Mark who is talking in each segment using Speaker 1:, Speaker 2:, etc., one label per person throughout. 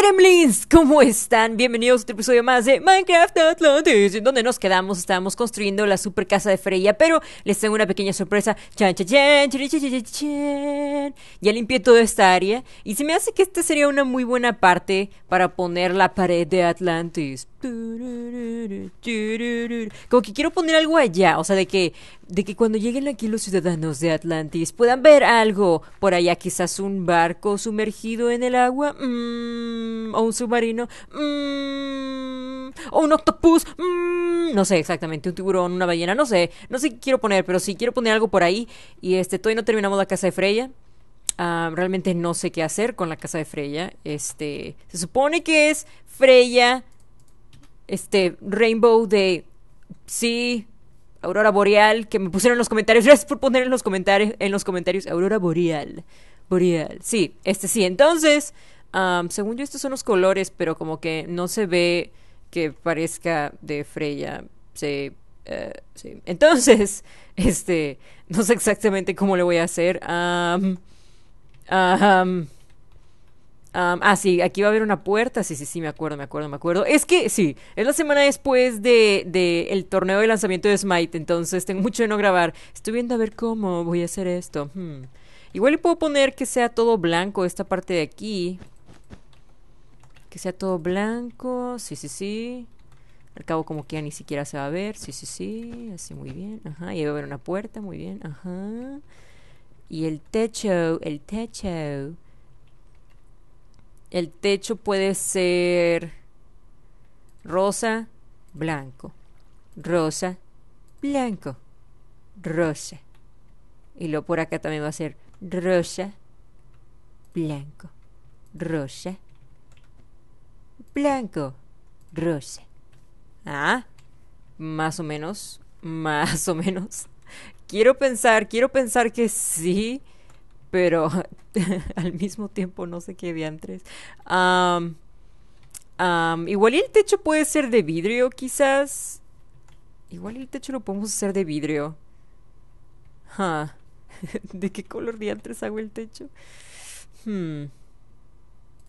Speaker 1: Gremlins! ¿Cómo están? Bienvenidos a otro episodio más de Minecraft Atlantis, en donde nos quedamos, estábamos construyendo la super casa de Freya, pero les tengo una pequeña sorpresa. Chan, chan, Ya limpié toda esta área, y se me hace que esta sería una muy buena parte para poner la pared de Atlantis. Como que quiero poner algo allá, o sea, de que, de que cuando lleguen aquí los ciudadanos de Atlantis puedan ver algo por allá, quizás un barco sumergido en el agua. Mm, Mm, o un submarino, mm, o un octopus, mm, no sé exactamente, un tiburón, una ballena, no sé, no sé qué quiero poner, pero sí quiero poner algo por ahí. Y este, todavía no terminamos la casa de Freya. Ah, realmente no sé qué hacer con la casa de Freya. Este, se supone que es Freya, este, Rainbow de, sí, Aurora Boreal, que me pusieron en los comentarios. Gracias por poner en los comentarios, en los comentarios Aurora Boreal. Boreal. Sí, este sí. Entonces, según yo, estos son los colores, pero como que no se ve que parezca de Freya. sí. Eh, entonces, este, no sé exactamente cómo le voy a hacer. ah, sí, aquí va a haber una puerta. Sí, sí, sí, me acuerdo, me acuerdo, me acuerdo. Es que sí, es la semana después de, de el torneo de lanzamiento de Smite, entonces tengo mucho de no grabar. Estoy viendo a ver cómo voy a hacer esto. Hmm. Igual le puedo poner que sea todo blanco esta parte de aquí. Que sea todo blanco. Sí, sí, sí. Al cabo como que ya ni siquiera se va a ver. Sí, sí, sí. Así muy bien. Ajá. Y ahí va a haber una puerta. Muy bien. Ajá. Y el techo. El techo. El techo puede ser rosa, blanco. Rosa, blanco. Rosa. Y luego por acá también va a ser rosa, blanco. Rosa, blanco, rosa. Ah, más o menos, más o menos. Quiero pensar, quiero pensar que sí, pero al mismo tiempo no sé qué diantres. igual el techo puede ser de vidrio, quizás. Igual el techo lo podemos hacer de vidrio. ¿De qué color diantres hago el techo? Hmm.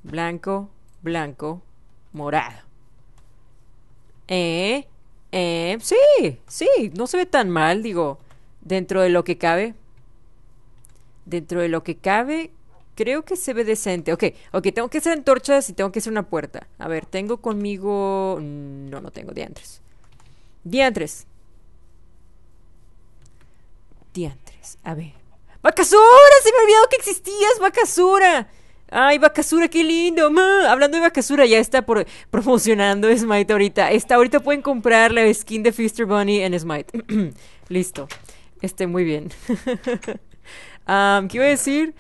Speaker 1: Blanco, blanco, morado. Eh, eh, sí, sí, no se ve tan mal, digo, dentro de lo que cabe. Dentro de lo que cabe, creo que se ve decente. Ok, ok, tengo que hacer antorchas y tengo que hacer una puerta. A ver, tengo conmigo... No, no tengo diantres. Diantres. Diantres, a ver. vacasura, ¡Se me ha olvidado que existías, vacasura. Ay, Bacasura, qué lindo. Hablando de Bacasura, ya está por, promocionando Smite ahorita. Está, ahorita pueden comprar la skin de Fister Bunny en Smite. Listo. Este, muy bien. ¿Qué iba a decir?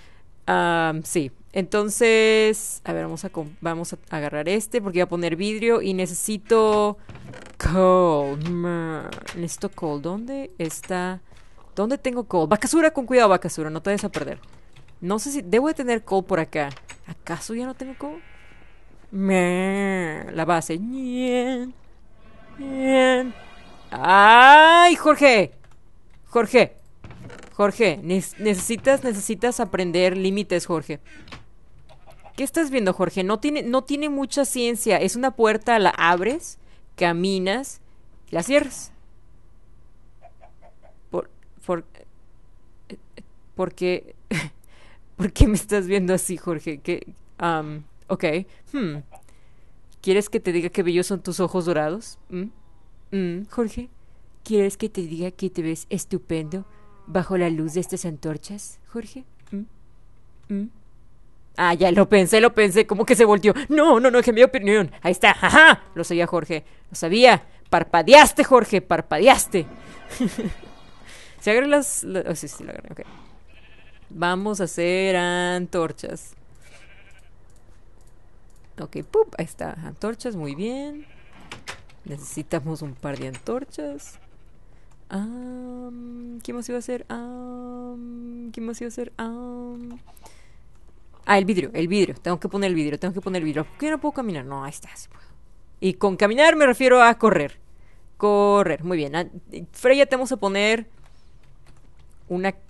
Speaker 1: sí. Entonces, a ver, vamos a, vamos a agarrar este porque voy a poner vidrio y necesito cold. Necesito cold. ¿Dónde está? ¿Dónde tengo cold? Bacasura, con cuidado, Bacasura, no te vayas a perder. No sé si. Debo de tener call por acá. ¿Acaso ya no tengo Me La base. ¡Ay, Jorge! Jorge. Jorge, necesitas, necesitas aprender límites, Jorge. ¿Qué estás viendo, Jorge? No tiene, no tiene mucha ciencia. Es una puerta, la abres, caminas, la cierras. Por, por, eh, eh, porque ¿Por qué me estás viendo así, Jorge? ¿Qué? ok. Hmm. ¿Quieres que te diga qué bellos son tus ojos dorados? ¿Mm? ¿Mm? Jorge? ¿Quieres que te diga que te ves estupendo bajo la luz de estas antorchas, Jorge? ¿Mm? Ah, ya lo pensé, lo pensé, ¿Cómo que se volteó. No, no, no, es mi opinión. Ahí está, ajá. Lo sabía, Jorge. Lo sabía. Parpadeaste, Jorge, parpadeaste. se agarran las. Oh, sí, sí, lo agarré, Vamos a hacer antorchas. Ok, ¡pup! Ahí está. Antorchas, muy bien. Necesitamos un par de antorchas. ¿Qué más iba a hacer? ¿Qué más iba a hacer? ah, el vidrio, el vidrio. Tengo que poner el vidrio, tengo que poner el vidrio. ¿Por qué no puedo caminar? No, ahí está, Y con caminar me refiero a correr. Correr, muy bien. Ah, Freya te vamos a poner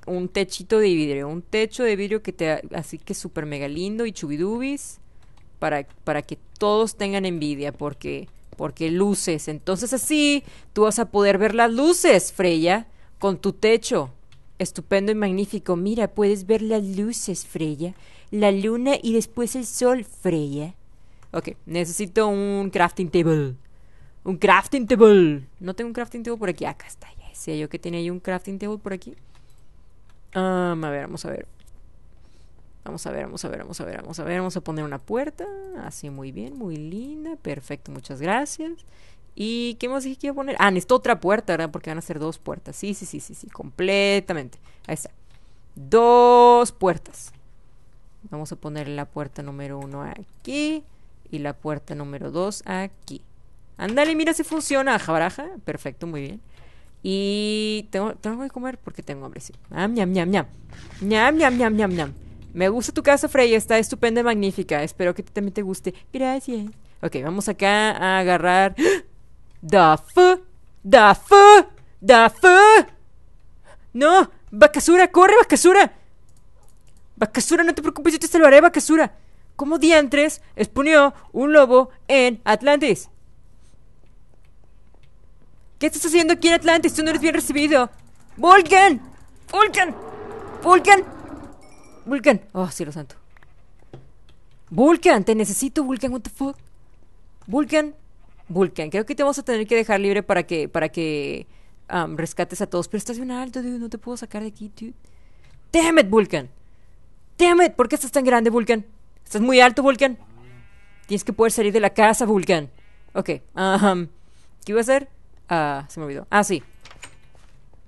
Speaker 1: un techito de vidrio, un techo de vidrio que te así que súper mega lindo y chubidubis para, para que todos tengan envidia porque porque luces. Entonces así tú vas a poder ver las luces, Freya, con tu techo. Estupendo y magnífico. Mira, puedes ver las luces, Freya, la luna y después el sol, Freya. Ok, necesito un crafting table. Un crafting table. No tengo un crafting table por aquí. Ah, acá está, ya decía yo que tenía ahí un crafting table por aquí. Um, a ver, vamos a ver. Vamos a ver, vamos a ver, vamos a ver, vamos a ver. Vamos a poner una puerta. Así, muy bien, muy linda. Perfecto, muchas gracias. ¿Y qué más dije que iba a poner? Ah, necesito otra puerta, ¿verdad? Porque van a ser dos puertas. Sí, sí, sí, sí, sí, completamente. Ahí está. Dos puertas. Vamos a poner la puerta número uno aquí y la puerta número dos aquí. Ándale, mira si funciona, jabaraja. Perfecto, muy bien. Y tengo, tengo que comer porque tengo hambre, sí. Me gusta tu casa, Freya. Está estupenda y magnífica. Espero que también te guste. Gracias. Ok, vamos acá a agarrar. ¡Da fu! ¡Da ¡Da ¡No! ¡Bacasura! ¡Corre, Bacasura! ¡Bacasura, no te preocupes! Yo te salvaré, Bacasura. ¿Cómo diantres exponió un lobo en Atlantis? ¿Qué estás haciendo aquí en Atlantis? Tú no eres bien recibido. ¡Vulcan! ¡Vulcan! ¡Vulcan! ¡Vulcan! Oh, cielo santo. ¡Vulcan! Te necesito, Vulcan. What the fuck? ¡Vulcan! ¡Vulcan! Creo que te vamos a tener que dejar libre para que... Para que... Um, rescates a todos. Pero estás bien alto, dude. No te puedo sacar de aquí, dude. Damn it, Vulcan. Damn it. ¿Por qué estás tan grande, Vulcan? Estás muy alto, Vulcan. Tienes que poder salir de la casa, Vulcan. Ok. Um, ¿Qué iba a hacer? Ah, se me olvidó. Ah, sí.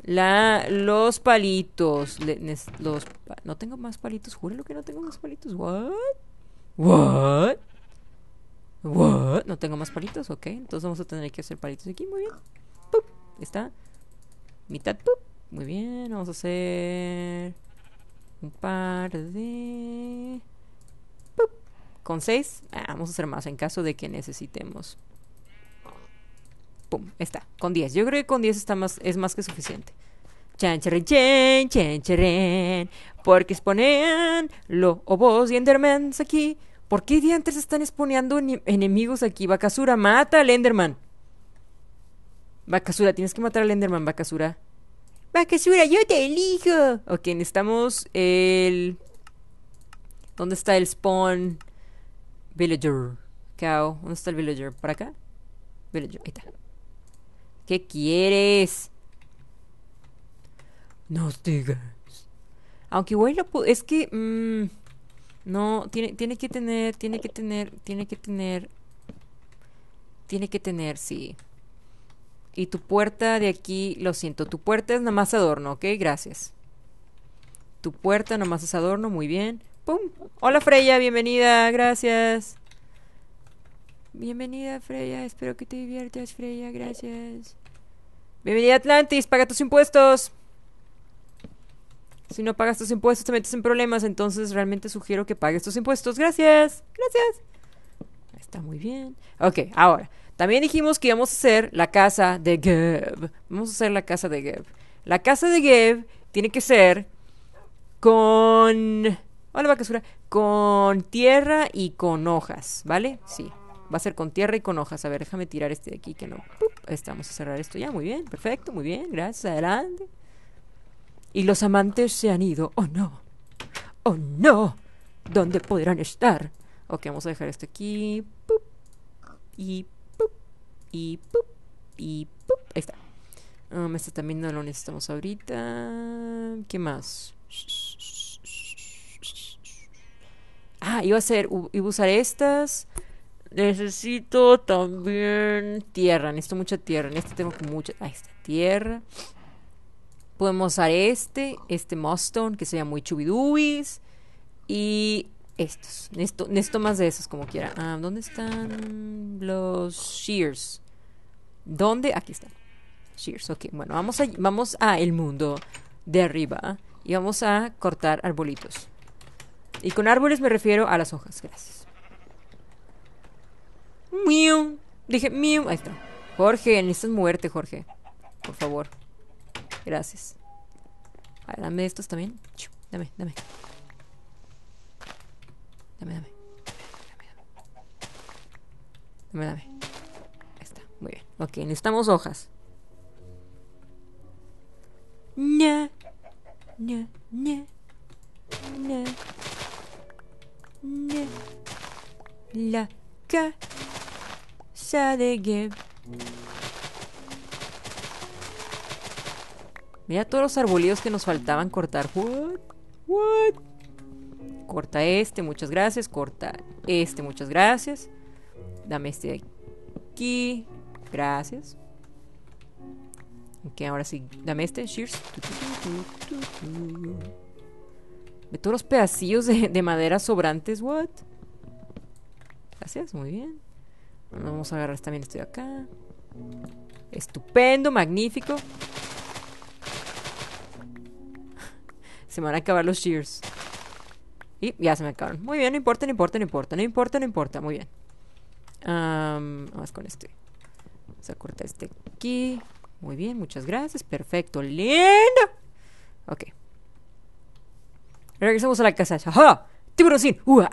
Speaker 1: La, los palitos. los, no tengo más palitos. lo que no tengo más palitos. What? What? What? No tengo más palitos. Ok, entonces vamos a tener que hacer palitos aquí. Muy bien. Pup. Está. Mitad. Muy bien. Vamos a hacer un par de. Con seis. Ah, vamos a hacer más en caso de que necesitemos está, con 10. Yo creo que con 10 está más, es más que suficiente. Chan, chen chen, chen, porque exponen vos y endermans aquí. ¿Por qué diantres están exponiendo enemigos aquí? Bacasura, mata al enderman. Bacasura, tienes que matar al enderman, Bacasura Bacasura, yo te elijo. Ok, necesitamos el... ¿Dónde está el spawn? Villager. ¿Dónde está el villager? ¿Para acá? Villager, ahí está. ¿Qué quieres? No digas. Aunque igual lo es que mm, no tiene tiene que tener tiene que tener tiene que tener tiene que tener sí. Y tu puerta de aquí, lo siento, tu puerta es nada más adorno, ¿ok? Gracias. Tu puerta nomás más es adorno, muy bien. ¡Pum! Hola Freya, bienvenida, gracias. Bienvenida, Freya. Espero que te diviertas, Freya. Gracias. Bienvenida, Atlantis. Paga tus impuestos. Si no pagas tus impuestos, te metes en problemas. Entonces, realmente sugiero que pagues tus impuestos. Gracias. Gracias. Está muy bien. Ok, ahora. También dijimos que íbamos a hacer la casa de Geb. Vamos a hacer la casa de Geb. La casa de Geb tiene que ser con... Hola, vacasura. Con tierra y con hojas, ¿vale? Sí. Va a ser con tierra y con hojas. A ver, déjame tirar este de aquí que no. estamos a cerrar esto ya. Muy bien, perfecto, muy bien. Gracias, adelante. Y los amantes se han ido. Oh no. Oh no. ¿Dónde podrán estar? Ok, vamos a dejar esto aquí. y pup, y pup, y pup. Ahí está. Um, este también no lo necesitamos ahorita. ¿Qué más? Ah, iba a ser, iba a usar estas. Necesito también tierra. Necesito mucha tierra. En este tengo mucha. Ahí está, tierra. Podemos usar este, este Mustone, que llama muy chubidubis. Y estos. Necesito, necesito, más de esos, como quiera. Ah, ¿Dónde están los shears? ¿Dónde? Aquí están. Shears, ok. Bueno, vamos a, vamos a el mundo de arriba. Y vamos a cortar arbolitos. Y con árboles me refiero a las hojas, gracias. Miu. Dije, miu. Ahí está. Jorge, necesitas muerte, Jorge. Por favor. Gracias. A ver, dame estos también. Dame, dame. Dame, dame. Dame, dame. Ahí está. Muy bien. Ok, necesitamos hojas. Ña. Ña, Ña. Ña. La. Ca. Mira todos los arbolillos que nos faltaban cortar. What? What? Corta este, muchas gracias. Corta este, muchas gracias. Dame este aquí. Gracias. Ok, ahora sí. Dame este. Shears. Ve todos los pedacillos de, de madera sobrantes. What? Gracias, muy bien. Vamos a agarrar también esto de acá. Estupendo, magnífico. se me van a acabar los shears. Y ya se me acabaron. Muy bien, no importa, no importa, no importa, no importa, no importa. Muy bien. vamos con este. Vamos a cortar este aquí. Muy bien, muchas gracias. Perfecto, lindo. Ok. Regresamos a la casa. ¡Ajá! sin ¡Uh! ¡Oh,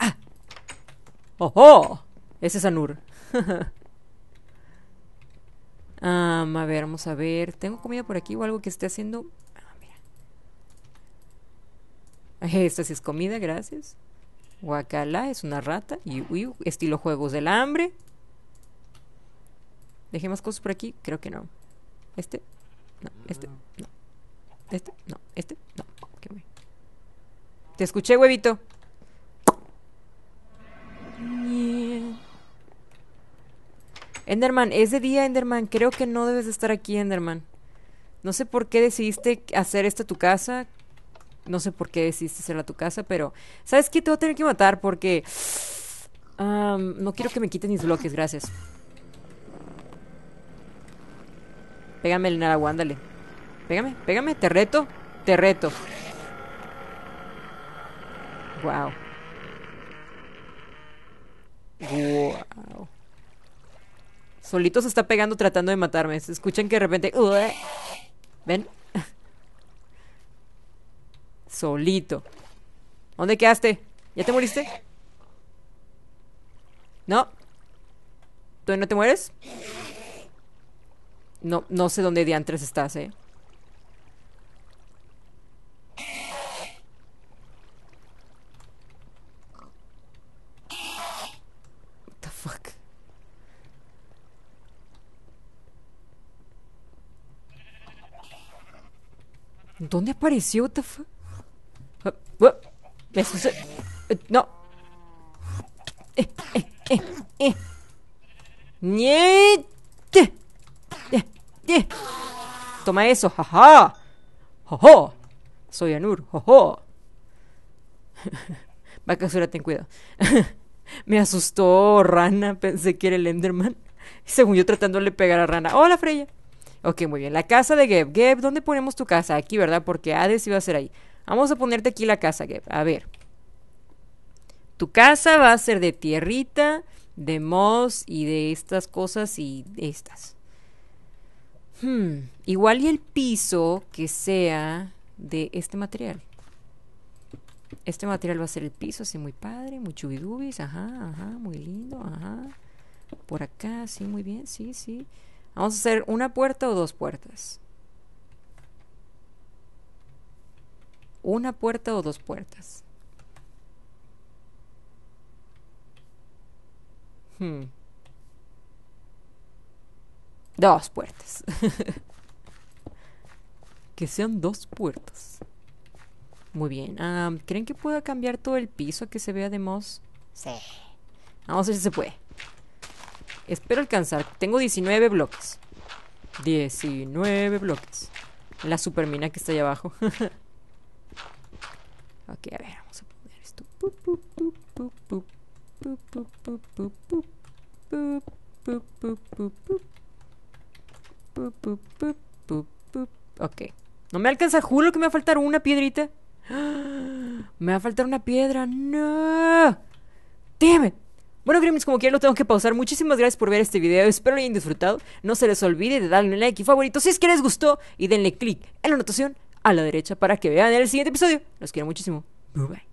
Speaker 1: ¡Ojo! Ese es Anur. a ver, vamos a ver. ¿Tengo comida por aquí o algo que esté haciendo? Ah, mira. Esta sí es comida, gracias. Guacala es una rata. Y estilo juegos del hambre. Dejemos cosas por aquí? Creo que no. Este, no, este, no. Este, no, este, no. Te escuché, huevito. Enderman, es de día, Enderman. Creo que no debes de estar aquí, Enderman. No sé por qué decidiste hacer esta tu casa. No sé por qué decidiste hacerla tu casa, pero... ¿Sabes qué? Te voy a tener que matar porque... no quiero que me quiten mis bloques, gracias. Pégame el naragu, Pégame, pégame, te reto, te reto. Wow. Wow. Solito se está pegando tratando de matarme. Se escuchan que de repente... ¿Ven? Solito. ¿Dónde quedaste? ¿Ya te moriste? ¿No? ¿Tú no te mueres? No, no sé dónde diantres estás, eh. ¿Dónde apareció? What the No. sucede? Toma eso, jaja. Soy Anur, jojo. Bacasura, ten cuidado. Me asustó Rana, pensé que era el Enderman. Según yo tratándole de pegar a Rana. Hola, Freya. Ok, muy bien. La casa de Geb. Geb, ¿dónde ponemos tu casa? Aquí, ¿verdad? Porque Hades iba a ser ahí. Vamos a ponerte aquí la casa, Geb. A ver. Tu casa va a ser de tierrita, de moss y de estas cosas y de estas. Hmm, igual y el piso que sea de este material. Este material va a ser el piso, así muy padre, muy chubidubis, ajá, ajá, muy lindo, ajá. Por acá, sí, muy bien, sí, sí. Vamos a hacer una puerta o dos puertas. Una puerta o dos puertas. Hmm. Dos puertas. que sean dos puertas. Muy bien. Ah, ¿Creen que pueda cambiar todo el piso a que se vea de más Sí. Vamos a ver si se puede. Espero alcanzar. Tengo 19 bloques. 19 bloques. La supermina que está allá abajo. ok, a ver, vamos a poner esto. Ok. No me alcanza, juro que me va a faltar una piedrita. Me va a faltar una piedra. No como quiera lo tengo que pausar. Muchísimas gracias por ver este video. Espero lo hayan disfrutado. No se les olvide de darle like y favorito si es que les gustó. Y denle click en la anotación a la derecha para que vean el siguiente episodio. Los quiero muchísimo. Bye bye.